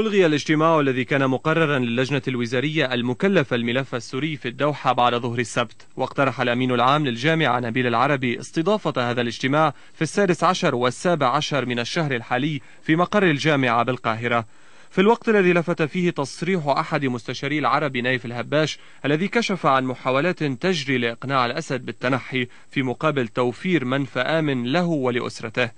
ألغي الاجتماع الذي كان مقررا للجنة الوزارية المكلفة الملف السوري في الدوحة بعد ظهر السبت واقترح الأمين العام للجامعة نبيل العربي استضافة هذا الاجتماع في السادس عشر والسابع عشر من الشهر الحالي في مقر الجامعة بالقاهرة في الوقت الذي لفت فيه تصريح أحد مستشاري العرب نايف الهباش الذي كشف عن محاولات تجري لإقناع الأسد بالتنحي في مقابل توفير منفى آمن له ولأسرته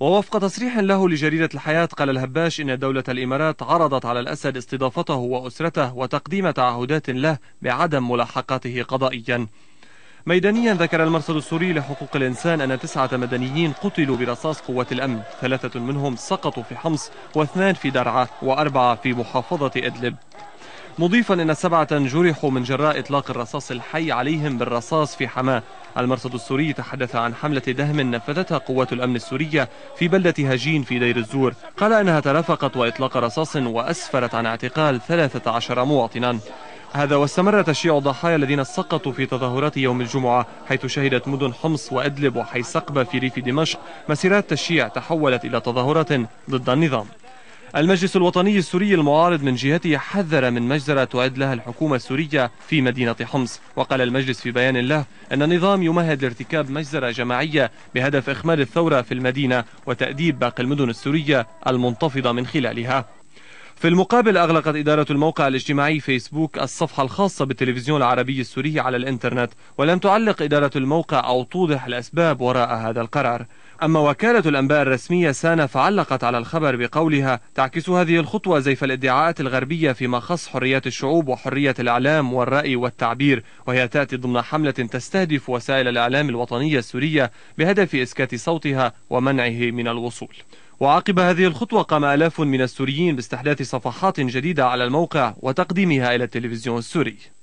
ووفق تصريح له لجريدة الحياة قال الهباش إن دولة الإمارات عرضت على الأسد استضافته وأسرته وتقديم تعهدات له بعدم ملاحقته قضائيا ميدانيا ذكر المرصد السوري لحقوق الإنسان أن تسعة مدنيين قتلوا برصاص قوات الأمن ثلاثة منهم سقطوا في حمص واثنان في درعا وأربعة في محافظة إدلب مضيفا أن سبعة جرحوا من جراء إطلاق الرصاص الحي عليهم بالرصاص في حماة المرصد السوري تحدث عن حملة دهم نفذتها قوات الأمن السورية في بلدة هجين في دير الزور قال أنها ترافقت وإطلاق رصاص وأسفرت عن اعتقال 13 مواطنا هذا واستمر تشييع الضحايا الذين سقطوا في تظاهرات يوم الجمعة حيث شهدت مدن حمص وأدلب وحيسقبة في ريف دمشق مسيرات تشييع تحولت إلى تظاهرات ضد النظام المجلس الوطني السوري المعارض من جهته حذر من مجزرة تعد لها الحكومة السورية في مدينة حمص وقال المجلس في بيان له أن النظام يمهد لارتكاب مجزرة جماعية بهدف إخماد الثورة في المدينة وتأديب باقي المدن السورية المنتفضة من خلالها في المقابل أغلقت إدارة الموقع الاجتماعي فيسبوك الصفحة الخاصة بالتلفزيون العربي السوري على الإنترنت ولم تعلق إدارة الموقع أو توضح الأسباب وراء هذا القرار أما وكالة الأنباء الرسمية سانا فعلقت على الخبر بقولها تعكس هذه الخطوة زيف الادعاءات الغربية فيما خص حريات الشعوب وحرية الإعلام والرأي والتعبير وهي تأتي ضمن حملة تستهدف وسائل الإعلام الوطنية السورية بهدف إسكات صوتها ومنعه من الوصول وعقب هذه الخطوة قام آلاف من السوريين باستحداث صفحات جديدة على الموقع وتقديمها إلى التلفزيون السوري